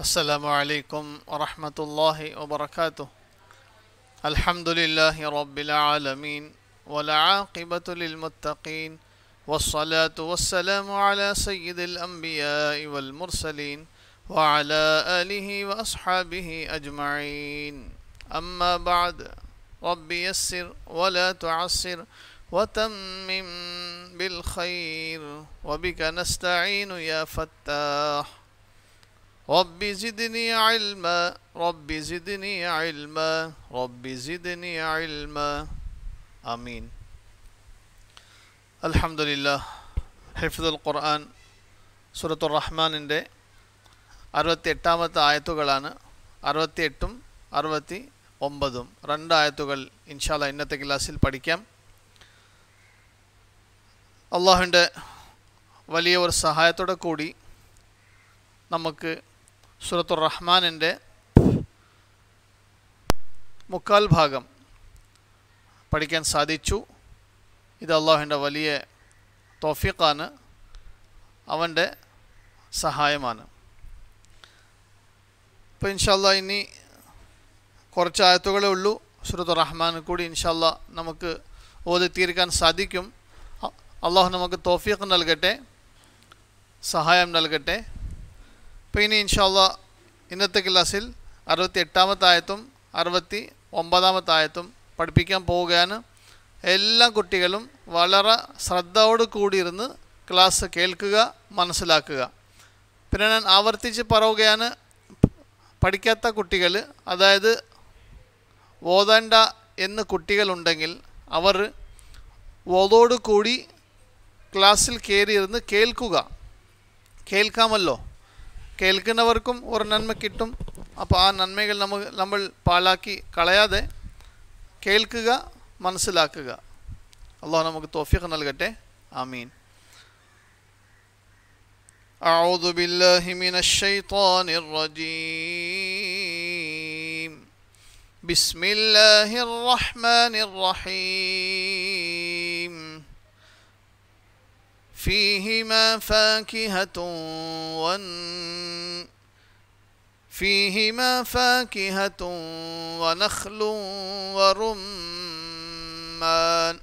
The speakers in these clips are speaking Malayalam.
السلام عليكم ورحمة الله وبركاته الحمد لله رب العالمين والعاقبة للمتقين والصلاة والسلام على سيد الأنبياء والمرسلين وعلى آله وأصحابه أجمعين أما بعد رب يسر ولا تعسر وتمم بالخير وبك نستعين يا فتاح رب زدني علما رب زدني علما رب زدني علما آمين الحمد لله ഹിഫ്ദുൽ ഖുർആൻ സുറത്തുർ റഹ്മാനിൻ്റെ അറുപത്തി എട്ടാമത്തെ ആയത്തുകളാണ് അറുപത്തി എട്ടും അറുപത്തി ഒമ്പതും രണ്ട് ആയത്തുകൾ ഇൻഷാല്ല ഇന്നത്തെ ക്ലാസ്സിൽ പഠിക്കാം അള്ളാഹുവിൻ്റെ വലിയ ഒരു സഹായത്തോടെ കൂടി നമുക്ക് സുറത്തു റഹ്മാനിൻ്റെ മുക്കാൽ ഭാഗം പഠിക്കാൻ സാധിച്ചു ഇത് അള്ളാഹുവിൻ്റെ വലിയ തോഫിഖാണ് അവൻ്റെ സഹായമാണ് അപ്പോൾ ഇൻഷല്ല ഇനി കുറച്ച് ആയത്തുകളേ ഉള്ളൂ സുഹൃത്ത് റഹ്മാൻ കൂടി ഇൻഷല്ല നമുക്ക് ഓതി തീർക്കാൻ സാധിക്കും അള്ളാഹു നമുക്ക് തോഫീഖ് നൽകട്ടെ സഹായം നൽകട്ടെ അപ്പോൾ ഇനി ഇൻഷാല്ല ഇന്നത്തെ ക്ലാസ്സിൽ അറുപത്തി എട്ടാമത്തായത്തും അറുപത്തി ഒമ്പതാമത്തായത്തും പഠിപ്പിക്കാൻ പോവുകയാണ് എല്ലാ കുട്ടികളും വളരെ ശ്രദ്ധയോട് കൂടിയിരുന്ന് ക്ലാസ് കേൾക്കുക മനസ്സിലാക്കുക പിന്നെ ഞാൻ ആവർത്തിച്ച് പറയുകയാണ് പഠിക്കാത്ത കുട്ടികൾ അതായത് ഓതണ്ട എന്ന് കുട്ടികളുണ്ടെങ്കിൽ അവർ ഓതോടുകൂടി ക്ലാസ്സിൽ കയറിയിരുന്ന് കേൾക്കുക കേൾക്കാമല്ലോ കേൾക്കുന്നവർക്കും ഒരു നന്മ കിട്ടും അപ്പോൾ ആ നന്മകൾ നമ്മൾ നമ്മൾ പാഴാക്കി കളയാതെ കേൾക്കുക മനസ്സിലാക്കുക അള്ളാഹു നമുക്ക് തോഫിഖ് നൽകട്ടെ ആമീൻ أعوذ بالله من الشيطان الرجيم بسم الله الرحمن الرحيم فيهما فاكهة ون فيهما فاكهة ونخل ورمان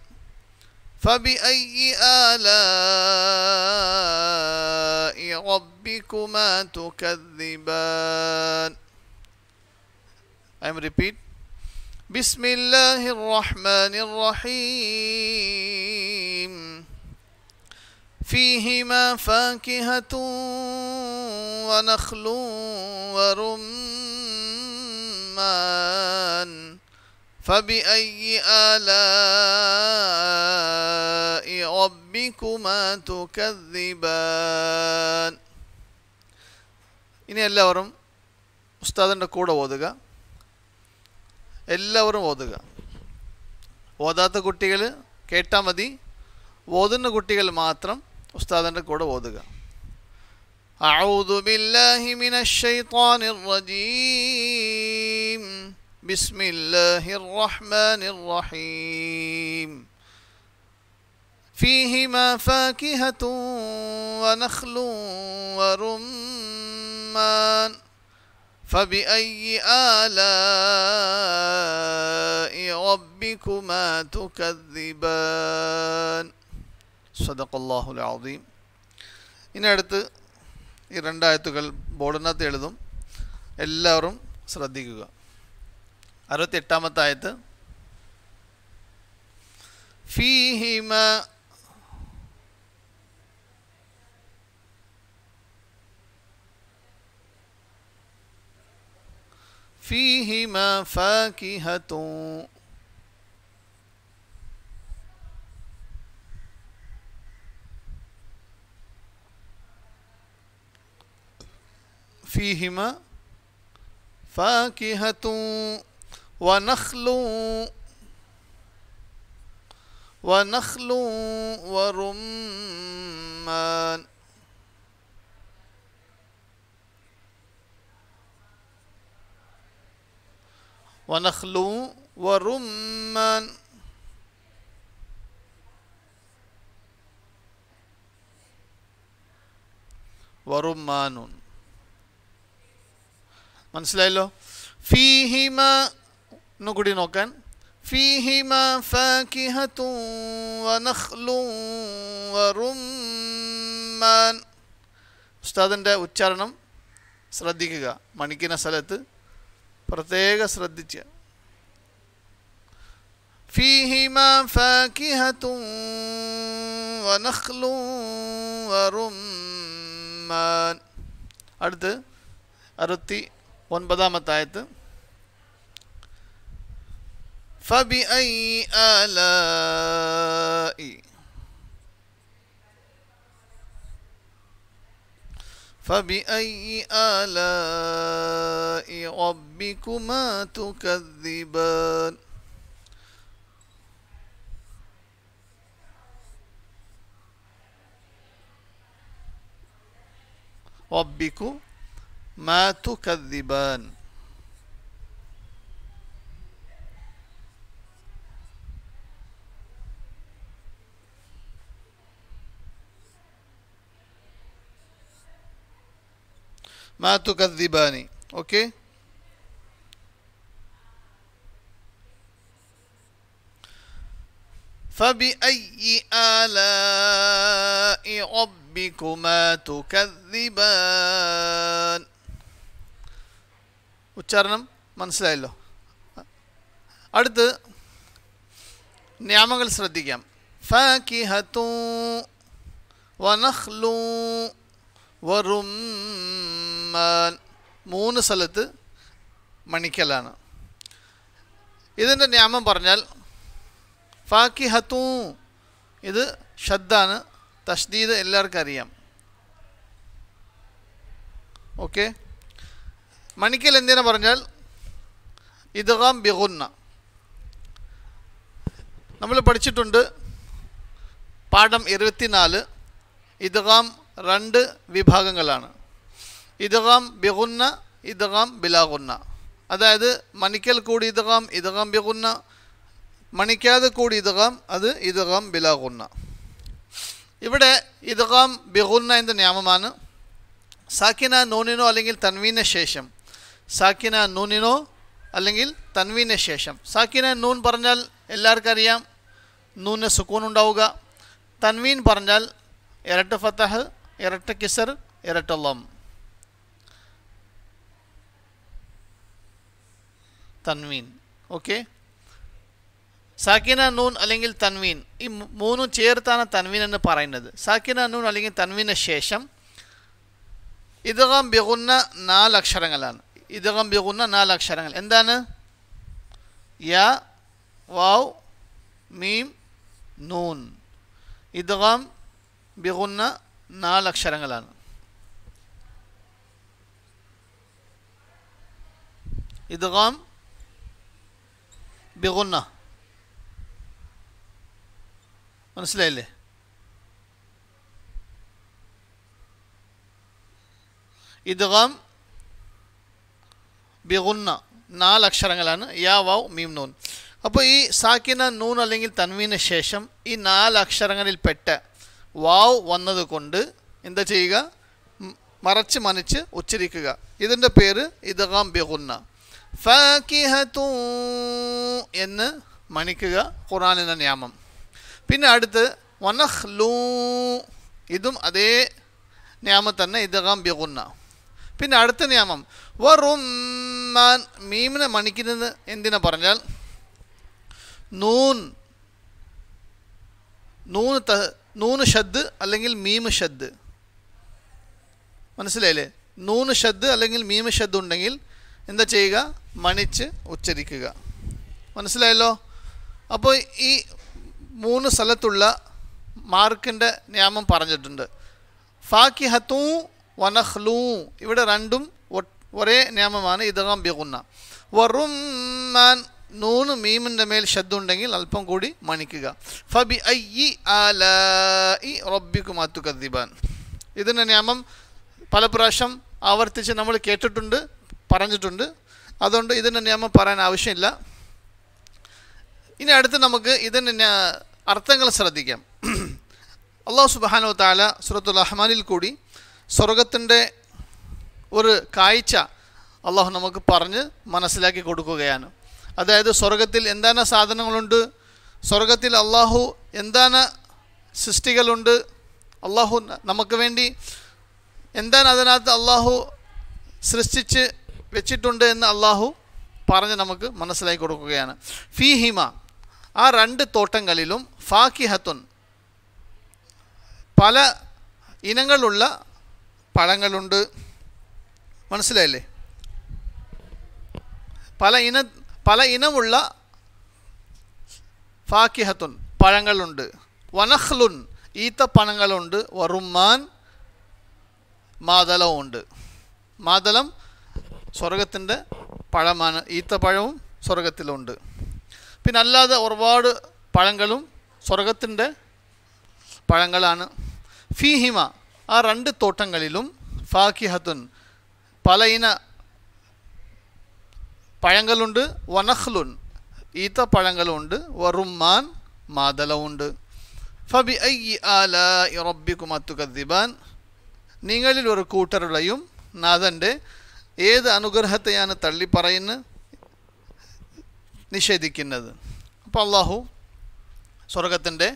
فبأي آلاء ربكما تكذبان I'm repeat بسم الله الرحمن الرحيم فيهما فاكهة ونخل ورمان فبأي آلاء ربكما تكذبان ഇനി എല്ലാവരും ഉസ്താദിൻ്റെ കൂടെ ഓതുക എല്ലാവരും ഓതുക ഓതാത്ത കുട്ടികൾ കേട്ടാൽ മതി ഓതുന്ന കുട്ടികൾ മാത്രം ഉസ്താദിൻ്റെ കൂടെ ഓതുക أعوذ بالله من الشيطان الرجيم بسم الله الرحمن الرحيم فيهما فاكهة ونخل ورمان فبأي آلاء ربكما تكذبان സദഖല്ലാഹുൽ അദീം ഇനി അടുത്ത് ഈ രണ്ടായത്തുകൾ ബോർഡിനകത്ത് എഴുതും എല്ലാവരും ശ്രദ്ധിക്കുക അറുപത്തി എട്ടാമത്തെ ആയത്ത് ഫീഹിമ فيهما فيهما فاكهة ونخل ونخل ورمان ونخل ورمان ورمان മനസ്സിലായല്ലോ ഫീഹിമ ഒന്നും കൂടി നോക്കാൻ ഫീഹിമ ഫാകിഹത്തും ഉസ്താദിൻ്റെ ഉച്ചാരണം ശ്രദ്ധിക്കുക മണിക്കുന്ന സ്ഥലത്ത് പ്രത്യേക ശ്രദ്ധിച്ച് ഫീഹിമ ഫീഹത്തും അടുത്ത് അറുപത്തി ഒൻപതാമത്തായത് فبأي آلاء فبأي آلاء ربكما تكذبان ربكم ما تكذبان ما تكذبان اوكي فبأي آلاء ربكما تكذبان ഉച്ചാരണം മനസ്സിലായല്ലോ അടുത്ത് നിയമങ്ങൾ ശ്രദ്ധിക്കാം ഫാക്കിഹത്തു വനഹ്ലൂ വറുമ്മാൻ മൂന്ന് സ്ഥലത്ത് മണിക്കലാണ് ഇതിൻ്റെ നിയമം പറഞ്ഞാൽ ഹത്തൂ ഇത് ഷദ്ദാണ് തഷ്ദീദ് എല്ലാവർക്കും അറിയാം ഓക്കെ മണിക്കൽ എന്തിനാ പറഞ്ഞാൽ ഇദ്ഗാം ബിഗുന്ന നമ്മൾ പഠിച്ചിട്ടുണ്ട് പാഠം ഇരുപത്തിനാല് ഇദ്ഗാം രണ്ട് വിഭാഗങ്ങളാണ് ഇദ്ഗാം ബിഗുന്ന ഇദ്ഗാം ബിലാകുന്ന അതായത് മണിക്കൽ കൂടി ഇദ്ഗാം ഇദ്ഗാം ബിഗുന്ന മണിക്കാതെ കൂടി ഇദ്ഗാം അത് ഇദ്ഗാം ബിലാകുന്ന ഇവിടെ ഇദ്ഗാം ബിഗുന്ന എന്ന നിയമമാണ് സാക്കിന നോനിനോ അല്ലെങ്കിൽ തൻവീന ശേഷം സാക്കിന നൂനിനോ അല്ലെങ്കിൽ തൻവീന് ശേഷം സാക്കിന നൂൻ പറഞ്ഞാൽ എല്ലാവർക്കും അറിയാം നൂന് സുക്കൂൺ ഉണ്ടാവുക തൻവീൻ പറഞ്ഞാൽ ഇരട്ട ഫത്തഹ് ഇരട്ട കിസർ ഇരട്ട ലം തൻവീൻ ഓക്കെ സാക്കിന നൂൻ അല്ലെങ്കിൽ തൻവീൻ ഈ മൂന്നും ചേർത്താണ് തൻവീൻ എന്ന് പറയുന്നത് സാക്കിന നൂൻ അല്ലെങ്കിൽ തൻവീന ശേഷം ഇതകാം ബെഹുന്ന നാല് അക്ഷരങ്ങളാണ് ഇതികം ബിഗുന്ന നാല് അക്ഷരങ്ങൾ എന്താണ് യ വാവ് മീം നൂൻ ഇദ്ഗം ബിഗുന്ന നാല് അക്ഷരങ്ങളാണ് ഇദ്ഗം ബിഗുന്ന മനസ്സിലായില്ലേ ഇദ്ഗം ബിഗുന്ന നാല് അക്ഷരങ്ങളാണ് യാ വൗ മീം നൂൻ അപ്പോൾ ഈ സാക്കിന നൂൻ അല്ലെങ്കിൽ തൻവീന് ശേഷം ഈ നാല് അക്ഷരങ്ങളിൽപ്പെട്ട വാവ് വന്നതുകൊണ്ട് എന്താ ചെയ്യുക മറച്ച് മനച്ച് ഉച്ചരിക്കുക ഇതിൻ്റെ പേര് ഇദഗാം ബിഹുന്ന ഫാക്കിഹത്തു എന്ന് മണിക്കുക ഖുറാനിൻ്റെ നിയമം പിന്നെ അടുത്ത് വനഹ്ലൂ ഇതും അതേ നിയമം തന്നെ ഇദഗാം ബിഹുന്ന പിന്നെ അടുത്ത നിയമം വറുമാൻ മീമിനെ മണിക്കുന്നത് എന്തിനാ പറഞ്ഞാൽ നൂൻ നൂന് ത നൂന് ഷദ് അല്ലെങ്കിൽ മീമ് ഷദ് മനസ്സിലായില്ലേ നൂന് ഷദ് അല്ലെങ്കിൽ മീമ് ഷദ് ഉണ്ടെങ്കിൽ എന്താ ചെയ്യുക മണിച്ച് ഉച്ചരിക്കുക മനസ്സിലായല്ലോ അപ്പോൾ ഈ മൂന്ന് സ്ഥലത്തുള്ള മാർക്കിൻ്റെ നിയമം പറഞ്ഞിട്ടുണ്ട് ഫാക്കിഹത്തും വനഹ്ലൂ ഇവിടെ രണ്ടും ഒരേ നിയമമാണ് ഇതകം ബിഗുന്ന വറുമാൻ നൂന് മീമിൻ്റെ മേൽ ശബ്ദമുണ്ടെങ്കിൽ അല്പം കൂടി മണിക്കുക ഫബി ഐ ആല ഇ റബ്ബിക്കും ഇതിൻ്റെ നിയമം പല പ്രാവശ്യം ആവർത്തിച്ച് നമ്മൾ കേട്ടിട്ടുണ്ട് പറഞ്ഞിട്ടുണ്ട് അതുകൊണ്ട് ഇതിൻ്റെ നിയമം പറയാൻ ആവശ്യമില്ല ഇനി അടുത്ത് നമുക്ക് ഇതിൻ്റെ അർത്ഥങ്ങൾ ശ്രദ്ധിക്കാം അള്ളാഹു സുബാനോ താല സുറത്തുൽ റഹ്മാനിൽ കൂടി സ്വർഗത്തിൻ്റെ ഒരു കാഴ്ച അള്ളാഹു നമുക്ക് പറഞ്ഞ് മനസ്സിലാക്കി കൊടുക്കുകയാണ് അതായത് സ്വർഗത്തിൽ എന്താണ് സാധനങ്ങളുണ്ട് സ്വർഗത്തിൽ അള്ളാഹു എന്താണ് സൃഷ്ടികളുണ്ട് അള്ളാഹു നമുക്ക് വേണ്ടി എന്താണ് അതിനകത്ത് അള്ളാഹു സൃഷ്ടിച്ച് വെച്ചിട്ടുണ്ട് എന്ന് അള്ളാഹു പറഞ്ഞ് നമുക്ക് മനസ്സിലാക്കി കൊടുക്കുകയാണ് ഫീ ആ രണ്ട് തോട്ടങ്ങളിലും ഫാക്കിഹത്തുൻ പല ഇനങ്ങളുള്ള പഴങ്ങളുണ്ട് മനസ്സിലായില്ലേ പല ഇന പല ഇനമുള്ള ഫാക്കിഹത്തുൻ പഴങ്ങളുണ്ട് വനഹ്ലുൻ ഈത്തപ്പണങ്ങളുണ്ട് വറുമാൻ ഉണ്ട് മാതലം സ്വർഗത്തിൻ്റെ പഴമാണ് ഈത്തപ്പഴവും സ്വർഗത്തിലുണ്ട് പിന്നെ അല്ലാതെ ഒരുപാട് പഴങ്ങളും സ്വർഗത്തിൻ്റെ പഴങ്ങളാണ് ഫീഹിമ ആ രണ്ട് തോട്ടങ്ങളിലും ഫാഖിഹത്തുൻ പല ഇന പഴങ്ങളുണ്ട് വനഹ്ലുൻ ഈത്ത പഴങ്ങളുണ്ട് വറുമാൻ മാതളവുണ്ട് ഫബി ഐ ആല ഇറബിക്കും അത്തുക്കദ്ദിബാൻ നിങ്ങളിൽ ഒരു കൂട്ടരുടെയും നാഥൻ്റെ ഏത് അനുഗ്രഹത്തെയാണ് തള്ളിപ്പറയുന്ന നിഷേധിക്കുന്നത് അപ്പോൾ അള്ളാഹു സ്വർഗത്തിൻ്റെ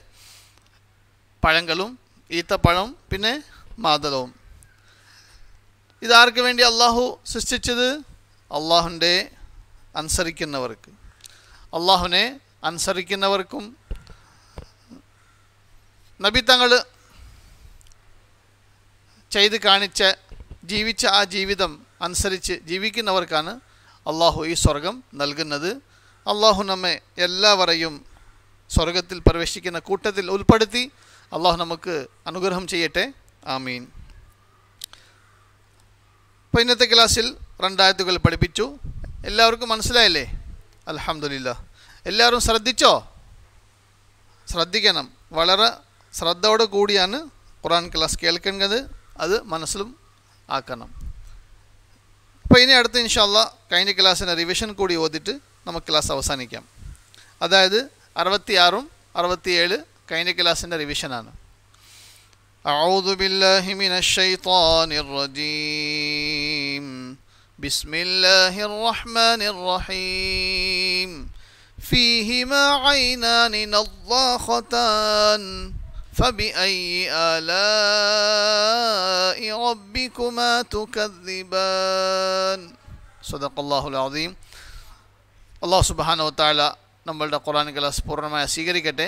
പഴങ്ങളും ഈത്തപ്പഴം പിന്നെ മാതളവും ഇതാർക്ക് വേണ്ടി അള്ളാഹു സൃഷ്ടിച്ചത് അള്ളാഹുൻ്റെ അനുസരിക്കുന്നവർക്ക് അള്ളാഹുവിനെ അനുസരിക്കുന്നവർക്കും നബി തങ്ങൾ ചെയ്ത് കാണിച്ച ജീവിച്ച ആ ജീവിതം അനുസരിച്ച് ജീവിക്കുന്നവർക്കാണ് അള്ളാഹു ഈ സ്വർഗം നൽകുന്നത് അള്ളാഹു നമ്മെ എല്ലാവരെയും സ്വർഗത്തിൽ പ്രവേശിക്കുന്ന കൂട്ടത്തിൽ ഉൾപ്പെടുത്തി അള്ളാഹു നമുക്ക് അനുഗ്രഹം ചെയ്യട്ടെ ആമീൻ അപ്പോൾ ഇന്നത്തെ ക്ലാസ്സിൽ രണ്ടായത്തുകൾ പഠിപ്പിച്ചു എല്ലാവർക്കും മനസ്സിലായില്ലേ അലഹമില്ല എല്ലാവരും ശ്രദ്ധിച്ചോ ശ്രദ്ധിക്കണം വളരെ ശ്രദ്ധയോടു കൂടിയാണ് ഖുറാൻ ക്ലാസ് കേൾക്കേണ്ടത് അത് മനസ്സിലും ആക്കണം അപ്പോൾ ഇനി അടുത്ത് ഇൻഷാല്ല കഴിഞ്ഞ ക്ലാസ്സിന് റിവിഷൻ കൂടി ഓതിട്ട് നമുക്ക് ക്ലാസ് അവസാനിക്കാം അതായത് അറുപത്തി ഏഴ് കഴിഞ്ഞ ക്ലാസ്സിൻ്റെ റിവിഷനാണ് أعوذ بالله من الشيطان الرجيم بسم الله الرحمن الرحيم فيهما عينان نضاختان فبأي آلاء ربكما تكذبان صدق الله العظيم الله سبحانه وتعالى نمبر القرآن كلاس ക്ലാസ് പൂർണ്ണമായി സ്വീകരിക്കട്ടെ